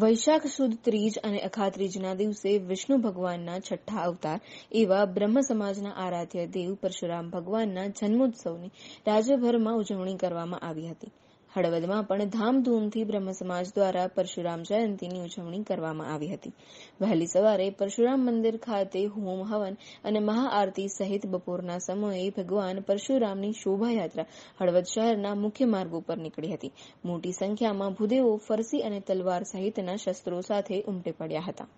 વૈશાખ સુદ ત્રીજ અને અખાત્રીજના દિવસે વિષ્ણુ ભગવાનના છઠ્ઠા અવતાર એવા બ્રહ્મ સમાજના આરાધ્ય દેવ પરશુરામ ભગવાનના જન્મોત્સવની રાજ્યભરમાં ઉજવણી કરવામાં આવી હતી હળવદમાં પણ ધામધૂમથી બ્રહ્મ સમાજ દ્વારા પરશુરામ જયંતીની ઉજવણી કરવામાં આવી હતી વહેલી સવારે પરશુરામ મંદિર ખાતે હોમ હવન અને મહાઆરતી સહિત બપોરના સમયે ભગવાન પરશુરામની શોભાયાત્રા હળવદ શહેરના મુખ્ય માર્ગ ઉપર નીકળી હતી મોટી સંખ્યામાં ભૂદેવો ફરસી અને તલવાર સહિતના શસ્ત્રો સાથે ઉમટી પડ્યા હતા